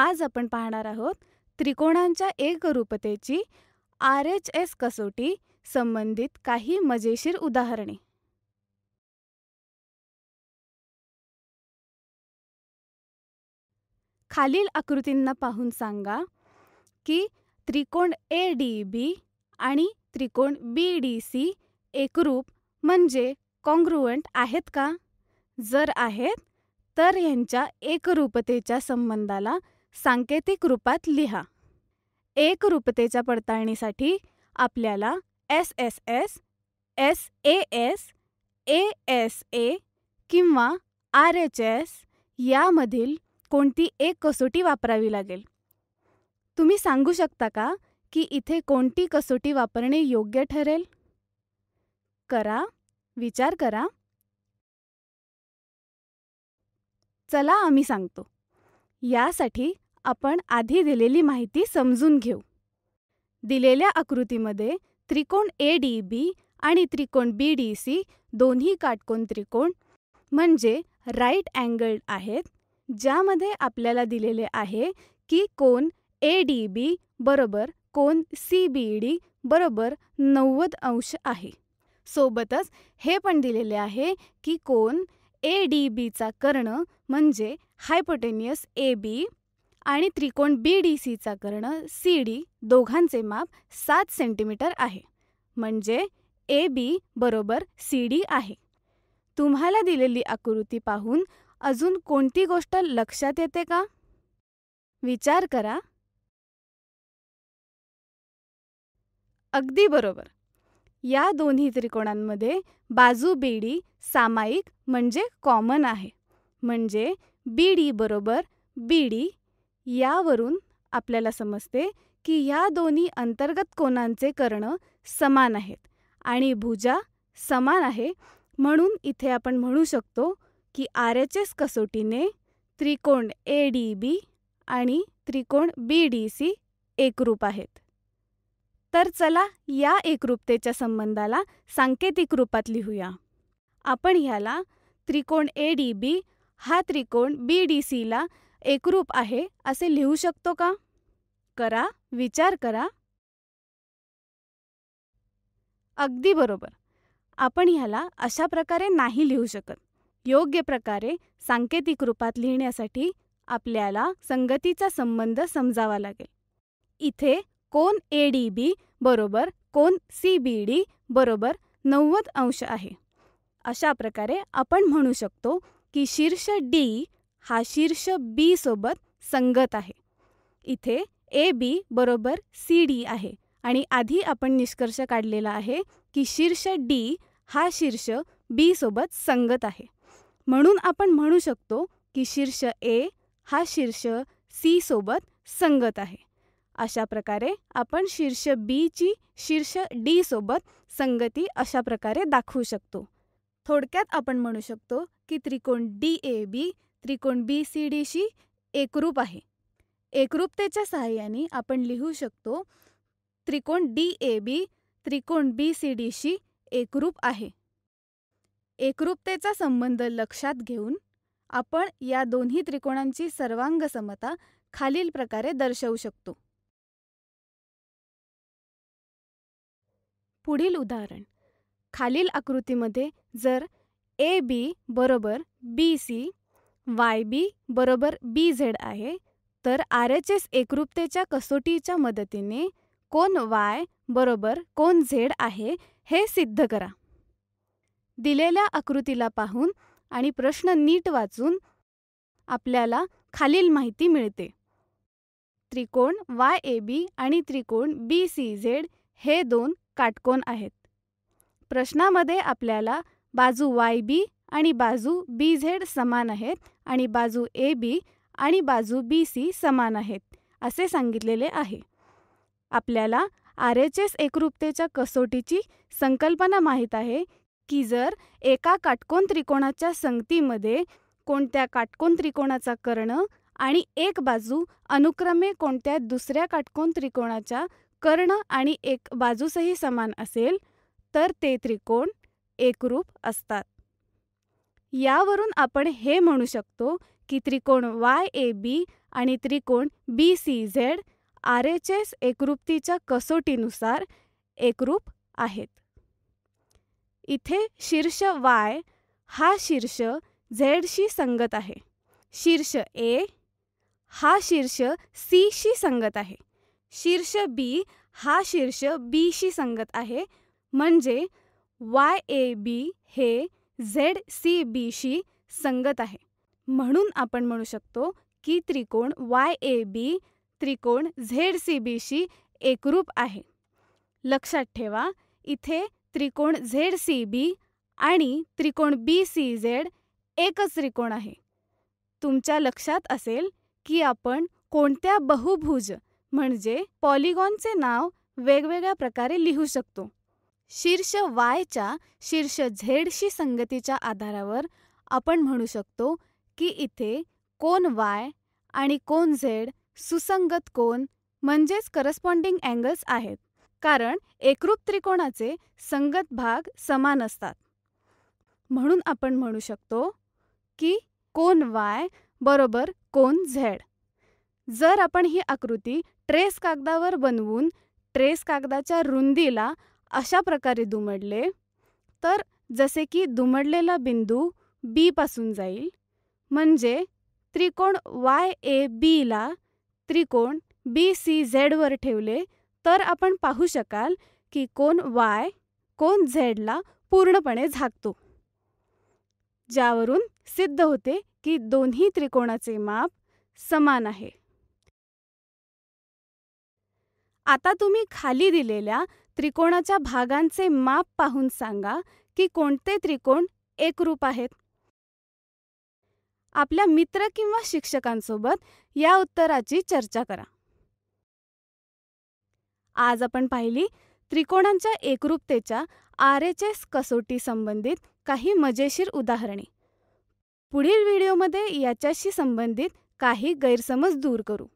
आज आपण पाहणार आहोत त्रिकोणांच्या एकरूपतेची आर एच एस कसोटी संबंधित काही मजेशीर उदाहरणे खालील आकृतींना पाहून सांगा की त्रिकोण ए डी बी आणि त्रिकोण बी डी सी एकरूप म्हणजे कॉन्ग्रुवंट आहेत का जर आहेत तर यांच्या एकरूपतेच्या संबंधाला सांकेतिक रूपात लिहा एक रूपतेच्या पडताळणीसाठी आपल्याला S S S S A S A S A किंवा आर एच एस यामधील कोणती एक कसोटी वापरावी लागेल तुम्ही सांगू शकता का की इथे कोणती कसोटी वापरणे योग्य ठरेल करा विचार करा चला आम्ही सांगतो यासाठी आपण आधी दिलेली माहिती समजून घेऊ दिलेल्या आकृतीमध्ये त्रिकोण एडीबी आणि त्रिकोण बी दोन्ही काटकोन त्रिकोण म्हणजे राईट अँगल्ड आहेत ज्यामध्ये आपल्याला दिलेले आहे की कोन ए बी बरोबर कोन सी बी डी बरोबर नव्वद अंश आहे सोबतच हे पण दिलेले आहे की कोन ए डी बीचा कर्ण म्हणजे हायपोटेनियस ए बी आणि त्रिकोण बी डी सीचा कर्ण सी डी दोघांचे माप सात सेंटीमीटर आहे म्हणजे ए बी बरोबर सी डी आहे तुम्हाला दिलेली आकृती पाहून अजून कोणती गोष्ट लक्षात येते का विचार करा अगदी बरोबर या दोन्ही त्रिकोणांमध्ये बाजू बी डी सामायिक म्हणजे कॉमन आहे म्हणजे बी डी बरोबर बी डी यावरून आपल्याला समजते की ह्या दोन्ही अंतर्गत कोनांचे कर्ण समान आहेत आणि भुजा समान आहे म्हणून इथे आपण म्हणू शकतो की आर एच एस कसोटीने त्रिकोण ए डी बी आणि त्रिकोण बी डी सी एकरूप आहेत तर चला या एकरूपतेच्या संबंधाला सांकेतिक रूपात लिहूया आपण ह्याला त्रिकोण ए डी बी हा त्रिकोण बी डी सीला एकरूप आहे असे लिहू शकतो का करा विचार करा अगदी बरोबर आपण ह्याला अशा प्रकारे नाही लिहू शकत योग्य प्रकारे सांकेतिक रूपात लिहिण्यासाठी आपल्याला संगतीचा संबंध समजावा लागेल इथे कोन ए डी बी बरोबर कोन सी बी डी बरोबर नव्वद अंश आहे अशा प्रकारे आपण म्हणू शकतो की शीर्ष डी हा शीर्ष बी सोबत संगत आहे इथे ए बी बरोबर सी डी आहे आणि आधी आपण निष्कर्ष काढलेला आहे की शीर्ष डी हा शीर्ष बी सोबत संगत आहे म्हणून आपण म्हणू शकतो की शीर्ष ए हा शीर्ष सी सोबत संगत आहे अशा प्रकारे आपण शीर्ष ची शीर्ष डी सोबत संगती अशा प्रकारे दाखवू शकतो थोडक्यात आपण म्हणू शकतो की त्रिकोण डी ए बी त्रिकोण बी सी डीशी एकरूप आहे एकरूपतेच्या सहाय्याने आपण लिहू शकतो त्रिकोण डी ए बी त्रिकोण बी सी डीशी एकरूप आहे एकरूपतेचा संबंध लक्षात घेऊन आपण या दोन्ही त्रिकोणांची सर्वांग समता खालील प्रकारे दर्शवू शकतो पुढील उदाहरण खालील आकृतीमध्ये जर ए बी बरोबर बी सी वाय बी बरोबर बी झेड आहे तर आर एच एस एकरूपतेच्या कसोटीच्या मदतीने कोण वाय बरोबर कोण झेड आहे हे सिद्ध करा दिलेल्या आकृतीला पाहून आणि प्रश्न नीट वाचून आपल्याला खालील माहिती मिळते त्रिकोण वाय ए बी आणि त्रिकोण बी सी झेड हे दोन काटकोन आहेत प्रश्नामध्ये आपल्याला बाजू वाय बी आणि बाजू बी झेड समान आहेत आणि बाजू ए बी आणि बाजू बी सी समान आहेत असे सांगितलेले आहे आपल्याला आर एच एस एकरूपतेच्या कसोटीची संकल्पना माहीत आहे की जर एका काटकोन त्रिकोणाच्या संगतीमध्ये कोणत्या काटकोन त्रिकोणाचा कर्ण आणि एक बाजू अनुक्रमे कोणत्या दुसऱ्या काटकोन त्रिकोणाच्या कर्ण आणि एक बाजूसही समान असेल तर ते त्रिकोण एकरूप असतात यावरून आपण हे म्हणू शकतो की त्रिकोण वाय ए बी आणि त्रिकोण B C Z R H S एकरूपतीच्या कसोटीनुसार एकरूप आहेत इथे शीर्ष वाय हा शीर्ष झेडशी संगत आहे शीर्ष ए हा शीर्ष सीशी संगत आहे शीर्ष बी हा शीर्ष बीशी संगत आहे म्हणजे वाय ए बी हे झेड सी बीशी संगत आहे म्हणून आपण म्हणू शकतो की त्रिकोण वाय ए बी त्रिकोण झेड सी शी एकरूप आहे लक्षात ठेवा इथे त्रिकोण झेड सी बी आणि त्रिकोण बी सी झेड एकच त्रिकोण आहे तुमच्या लक्षात असेल की आपण कोणत्या बहुभुज म्हणजे पॉलिगॉनचे नाव वेगवेगळ्या प्रकारे लिहू शकतो शीर्ष वायच्या शीर्ष झेडशी संगतीच्या आधारावर आपण म्हणू शकतो की इथे कोन वाय आणि कोन झेड सुसंगत कोन म्हणजेच करस्पॉन्डिंग अँगल्स आहेत कारण एकरूप त्रिकोणाचे संगत भाग समान असतात म्हणून आपण म्हणू शकतो की कोन वाय बरोबर कोन झेड जर आपण ही आकृती ट्रेस कागदावर बनवून ट्रेस कागदाच्या रुंदीला अशा प्रकारे दुमडले तर जसे की दुमडलेला बिंदू बीपासून जाईल म्हणजे त्रिकोण वाय ए बीला त्रिकोण बी सी झेडवर ठेवले तर आपण पाहू शकाल की कोण वाय कोण झेडला पूर्णपणे झाकतो ज्यावरून सिद्ध होते की दोन्ही त्रिकोणाचे माप समान आहे आता तुम्ही खाली दिलेल्या त्रिकोणाच्या भागांचे माप पाहून सांगा की कोणते त्रिकोण एकरूप आहेत आपल्या मित्र किंवा शिक्षकांसोबत या उत्तराची चर्चा करा आज आपण पाहिली त्रिकोणांच्या एकरूपतेच्या आर एच एस कसोटी संबंधित काही मजेशीर उदाहरणे पुढील व्हिडिओमध्ये याच्याशी संबंधित काही गैरसमज दूर करू